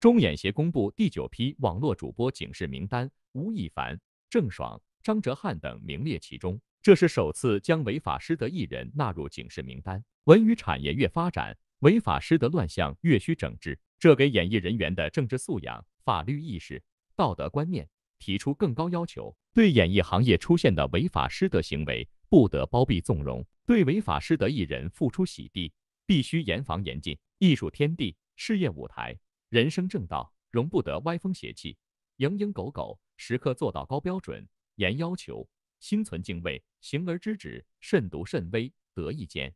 中演协公布第九批网络主播警示名单，吴亦凡、郑爽、张哲瀚等名列其中。这是首次将违法失德艺人纳入警示名单。文娱产业越发展，违法失德乱象越需整治。这给演艺人员的政治素养、法律意识、道德观念提出更高要求。对演艺行业出现的违法失德行为，不得包庇纵容；对违法失德艺人付出洗地，必须严防严禁。艺术天地，事业舞台。人生正道，容不得歪风邪气。蝇营狗苟，时刻做到高标准、严要求，心存敬畏，行而知止，慎独慎微，德意间。